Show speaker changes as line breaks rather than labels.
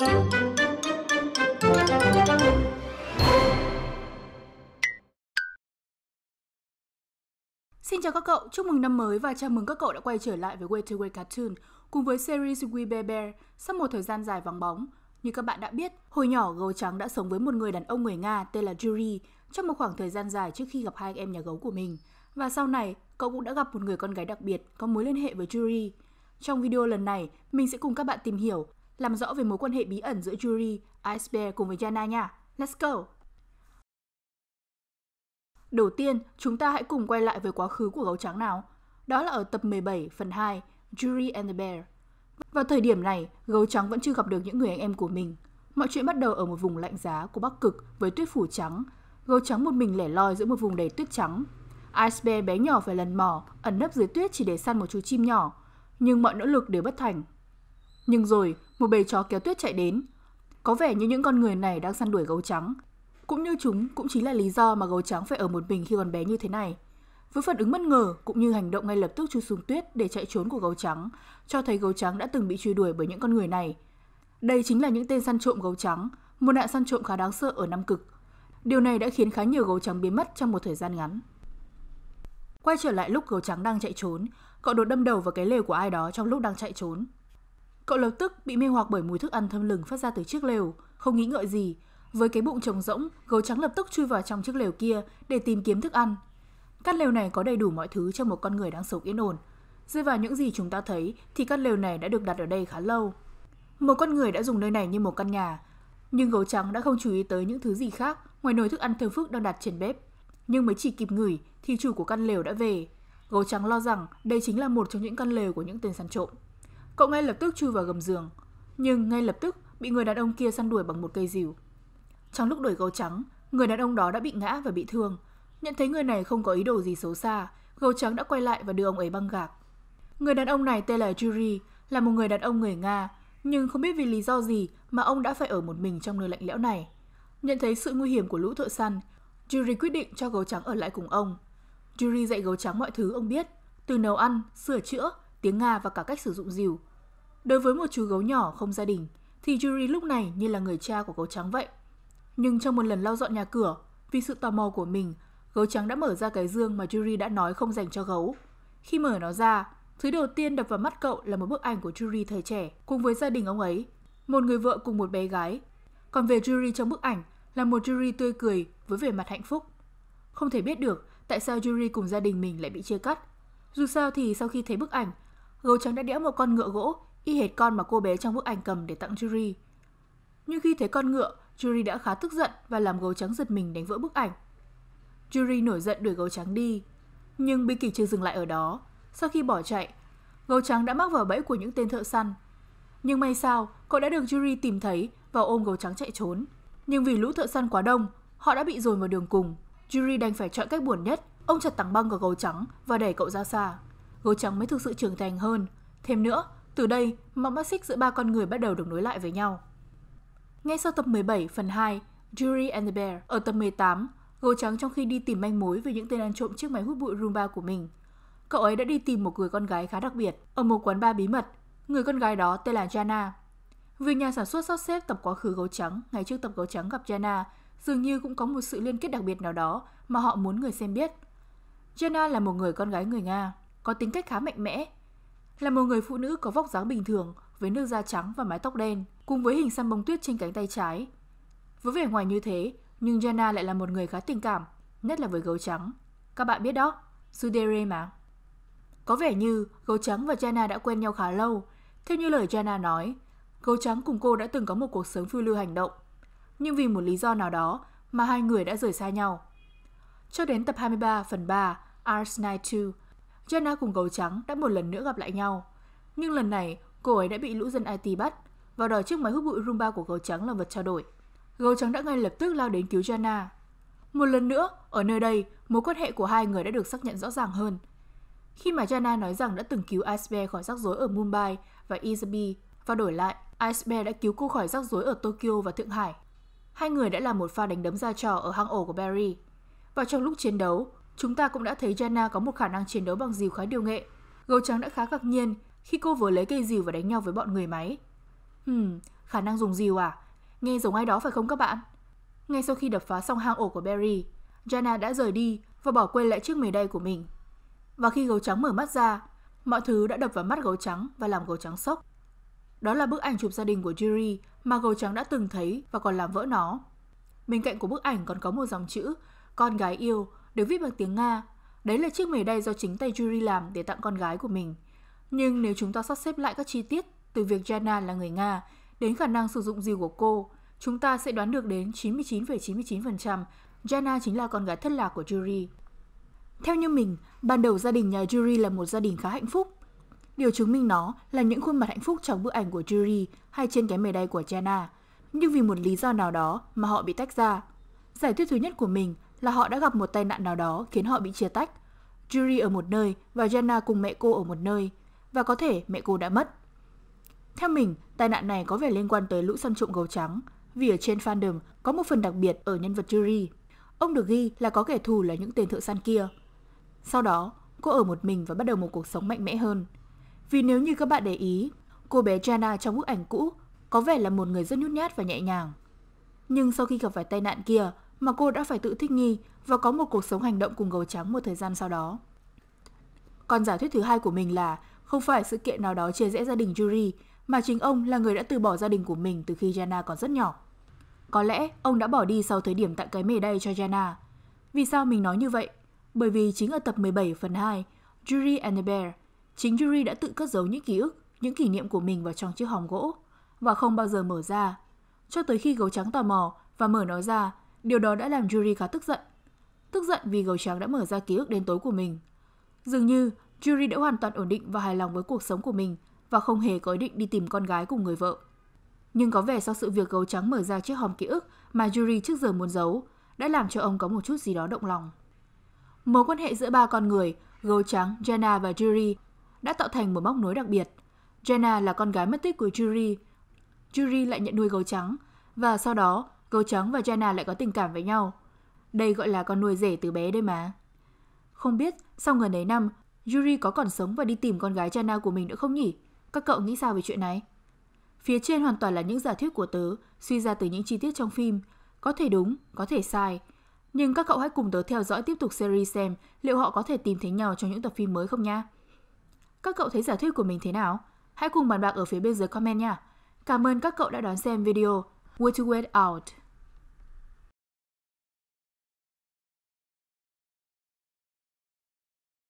Xin chào các cậu, chúc mừng năm mới và chào mừng các cậu đã quay trở lại với Way to Way Cartoon cùng với series We Bear Bear sau một thời gian dài vắng bóng. Như các bạn đã biết, hồi nhỏ gấu trắng đã sống với một người đàn ông người Nga tên là Yuri trong một khoảng thời gian dài trước khi gặp hai anh em nhà gấu của mình. Và sau này, cậu cũng đã gặp một người con gái đặc biệt có mối liên hệ với Yuri. Trong video lần này, mình sẽ cùng các bạn tìm hiểu làm rõ về mối quan hệ bí ẩn giữa Yuri, Ice Bear cùng với Yana nha. Let's go! Đầu tiên, chúng ta hãy cùng quay lại với quá khứ của gấu trắng nào. Đó là ở tập 17, phần 2, Yuri and the Bear. Vào thời điểm này, gấu trắng vẫn chưa gặp được những người anh em của mình. Mọi chuyện bắt đầu ở một vùng lạnh giá của Bắc Cực với tuyết phủ trắng. Gấu trắng một mình lẻ loi giữa một vùng đầy tuyết trắng. Ice Bear bé nhỏ phải lần mò, ẩn nấp dưới tuyết chỉ để săn một chú chim nhỏ. Nhưng mọi nỗ lực đều bất thành. Nhưng rồi, một bầy chó kéo tuyết chạy đến. Có vẻ như những con người này đang săn đuổi gấu trắng. Cũng như chúng cũng chính là lý do mà gấu trắng phải ở một mình khi còn bé như thế này. Với phản ứng bất ngờ cũng như hành động ngay lập tức chui xuống tuyết để chạy trốn của gấu trắng, cho thấy gấu trắng đã từng bị truy đuổi bởi những con người này. Đây chính là những tên săn trộm gấu trắng, một nạn săn trộm khá đáng sợ ở Nam Cực. Điều này đã khiến khá nhiều gấu trắng biến mất trong một thời gian ngắn. Quay trở lại lúc gấu trắng đang chạy trốn, cậu đột đâm đầu vào cái lều của ai đó trong lúc đang chạy trốn. Cậu lập tức bị mê hoặc bởi mùi thức ăn thơm lừng phát ra từ chiếc lều, không nghĩ ngợi gì. Với cái bụng trống rỗng, gấu trắng lập tức chui vào trong chiếc lều kia để tìm kiếm thức ăn. Căn lều này có đầy đủ mọi thứ cho một con người đang sống yên ổn. Dựa vào những gì chúng ta thấy thì căn lều này đã được đặt ở đây khá lâu. Một con người đã dùng nơi này như một căn nhà, nhưng gấu trắng đã không chú ý tới những thứ gì khác ngoài nồi thức ăn thơm phức đang đặt trên bếp. Nhưng mới chỉ kịp ngửi thì chủ của căn lều đã về. Gấu trắng lo rằng đây chính là một trong những căn lều của những tên săn trộm. Cậu ngay lập tức chui vào gầm giường, nhưng ngay lập tức bị người đàn ông kia săn đuổi bằng một cây rìu. Trong lúc đuổi gấu trắng, người đàn ông đó đã bị ngã và bị thương. Nhận thấy người này không có ý đồ gì xấu xa, gấu trắng đã quay lại và đưa ông ấy băng gạc. Người đàn ông này tên là Yuri, là một người đàn ông người Nga, nhưng không biết vì lý do gì mà ông đã phải ở một mình trong nơi lạnh lẽo này. Nhận thấy sự nguy hiểm của lũ thợ săn, Yuri quyết định cho gấu trắng ở lại cùng ông. Yuri dạy gấu trắng mọi thứ ông biết, từ nấu ăn, sửa chữa tiếng Nga và cả cách sử dụng dìu. Đối với một chú gấu nhỏ không gia đình, thì Yuri lúc này như là người cha của gấu trắng vậy. Nhưng trong một lần lau dọn nhà cửa, vì sự tò mò của mình, gấu trắng đã mở ra cái dương mà Yuri đã nói không dành cho gấu. Khi mở nó ra, thứ đầu tiên đập vào mắt cậu là một bức ảnh của Yuri thời trẻ cùng với gia đình ông ấy, một người vợ cùng một bé gái. Còn về Yuri trong bức ảnh là một Yuri tươi cười với vẻ mặt hạnh phúc. Không thể biết được tại sao Yuri cùng gia đình mình lại bị chia cắt. Dù sao thì sau khi thấy bức ảnh, gấu trắng đã đẽo một con ngựa gỗ, y hệt con mà cô bé trong bức ảnh cầm để tặng Jury. Nhưng khi thấy con ngựa, Jury đã khá tức giận và làm gấu trắng giật mình đánh vỡ bức ảnh. Jury nổi giận đuổi gấu trắng đi. Nhưng bi kịch chưa dừng lại ở đó. Sau khi bỏ chạy, gấu trắng đã mắc vào bẫy của những tên thợ săn. Nhưng may sao, cậu đã được Jury tìm thấy và ôm gấu trắng chạy trốn. Nhưng vì lũ thợ săn quá đông, họ đã bị dồn vào đường cùng. Jury đành phải chọn cách buồn nhất. Ông chặt tảng băng của gấu trắng và đẩy cậu ra xa gấu trắng mới thực sự trưởng thành hơn. Thêm nữa, từ đây, mạng mắt xích giữa ba con người bắt đầu được nối lại với nhau. Ngay sau tập 17 phần 2, Jury and the Bear, ở tập 18, gấu trắng trong khi đi tìm manh mối về những tên ăn trộm chiếc máy hút bụi Roomba của mình. Cậu ấy đã đi tìm một người con gái khá đặc biệt ở một quán bar bí mật. Người con gái đó tên là Jana. Vì nhà sản xuất sắp xếp tập quá khứ gấu trắng ngày trước tập gấu trắng gặp Jana dường như cũng có một sự liên kết đặc biệt nào đó mà họ muốn người xem biết. Jana là một người con gái người Nga có tính cách khá mạnh mẽ. Là một người phụ nữ có vóc dáng bình thường, với nước da trắng và mái tóc đen, cùng với hình xăm bông tuyết trên cánh tay trái. Với vẻ ngoài như thế, nhưng Jana lại là một người khá tình cảm, nhất là với gấu trắng. Các bạn biết đó, Sudere mà. Có vẻ như gấu trắng và Jana đã quen nhau khá lâu. Theo như lời Jana nói, gấu trắng cùng cô đã từng có một cuộc sống phiêu lưu hành động. Nhưng vì một lý do nào đó mà hai người đã rời xa nhau. Cho đến tập 23 phần 3 Ars Night 2, Jenna cùng gấu trắng đã một lần nữa gặp lại nhau. Nhưng lần này, cô ấy đã bị lũ dân IT bắt và đòi chiếc máy hút bụi Roomba của gấu trắng làm vật trao đổi. Gấu trắng đã ngay lập tức lao đến cứu Jenna. Một lần nữa, ở nơi đây, mối quan hệ của hai người đã được xác nhận rõ ràng hơn. Khi mà Jenna nói rằng đã từng cứu Ice Bear khỏi rắc rối ở Mumbai và Izumi và đổi lại, Ice Bear đã cứu cô khỏi rắc rối ở Tokyo và Thượng Hải. Hai người đã làm một pha đánh đấm ra trò ở hang ổ của Barry. Và trong lúc chiến đấu, Chúng ta cũng đã thấy Jana có một khả năng chiến đấu bằng dìu khá điều nghệ. Gấu trắng đã khá ngạc nhiên khi cô vừa lấy cây dìu và đánh nhau với bọn người máy. Hừm, khả năng dùng dìu à? Nghe giống ai đó phải không các bạn? Ngay sau khi đập phá xong hang ổ của Barry, Jana đã rời đi và bỏ quên lại chiếc mề đay của mình. Và khi gấu trắng mở mắt ra, mọi thứ đã đập vào mắt gấu trắng và làm gấu trắng sốc. Đó là bức ảnh chụp gia đình của Jerry mà gấu trắng đã từng thấy và còn làm vỡ nó. Bên cạnh của bức ảnh còn có một dòng chữ Con gái yêu được viết bằng tiếng Nga. Đấy là chiếc mề đay do chính tay Yuri làm để tặng con gái của mình. Nhưng nếu chúng ta sắp xếp lại các chi tiết từ việc Jana là người Nga đến khả năng sử dụng dìu của cô, chúng ta sẽ đoán được đến 99,99% ,99 Jana chính là con gái thất lạc của Yuri. Theo như mình, ban đầu gia đình nhà Yuri là một gia đình khá hạnh phúc. Điều chứng minh nó là những khuôn mặt hạnh phúc trong bức ảnh của Yuri hay trên cái mề đay của Jana. Nhưng vì một lý do nào đó mà họ bị tách ra. Giải thuyết thứ nhất của mình là họ đã gặp một tai nạn nào đó khiến họ bị chia tách. Yuri ở một nơi và Jenna cùng mẹ cô ở một nơi, và có thể mẹ cô đã mất. Theo mình, tai nạn này có vẻ liên quan tới lũ săn trộm gấu trắng, vì ở trên fandom có một phần đặc biệt ở nhân vật Yuri. Ông được ghi là có kẻ thù là những tên thợ săn kia. Sau đó, cô ở một mình và bắt đầu một cuộc sống mạnh mẽ hơn. Vì nếu như các bạn để ý, cô bé Jenna trong bức ảnh cũ có vẻ là một người rất nhút nhát và nhẹ nhàng. Nhưng sau khi gặp phải tai nạn kia, mà cô đã phải tự thích nghi và có một cuộc sống hành động cùng gấu trắng một thời gian sau đó. Còn giả thuyết thứ hai của mình là không phải sự kiện nào đó chia rẽ gia đình Yuri, mà chính ông là người đã từ bỏ gia đình của mình từ khi Jana còn rất nhỏ. Có lẽ ông đã bỏ đi sau thời điểm tặng cái mề đay cho Jana. Vì sao mình nói như vậy? Bởi vì chính ở tập 17 phần 2, Yuri and the Bear, chính Yuri đã tự cất giấu những ký ức, những kỷ niệm của mình vào trong chiếc hòm gỗ và không bao giờ mở ra. Cho tới khi gấu trắng tò mò và mở nó ra Điều đó đã làm Yuri khá tức giận. Tức giận vì gấu trắng đã mở ra ký ức đến tối của mình. Dường như, Yuri đã hoàn toàn ổn định và hài lòng với cuộc sống của mình và không hề có ý định đi tìm con gái cùng người vợ. Nhưng có vẻ sau sự việc gấu trắng mở ra chiếc hòm ký ức mà Yuri trước giờ muốn giấu, đã làm cho ông có một chút gì đó động lòng. Mối quan hệ giữa ba con người, gấu trắng, Jenna và Yuri, đã tạo thành một móc nối đặc biệt. Jenna là con gái mất tích của Yuri. Yuri lại nhận nuôi gấu trắng, và sau đó gấu trắng và Jana lại có tình cảm với nhau. Đây gọi là con nuôi rể từ bé đây mà. Không biết sau gần ấy năm, Yuri có còn sống và đi tìm con gái Jana của mình nữa không nhỉ? Các cậu nghĩ sao về chuyện này? Phía trên hoàn toàn là những giả thuyết của tớ, suy ra từ những chi tiết trong phim. Có thể đúng, có thể sai. Nhưng các cậu hãy cùng tớ theo dõi tiếp tục series xem liệu họ có thể tìm thấy nhau trong những tập phim mới không nha. Các cậu thấy giả thuyết của mình thế nào? Hãy cùng bàn bạc ở phía bên dưới comment nha. Cảm ơn các cậu đã đón xem video. were to wear out.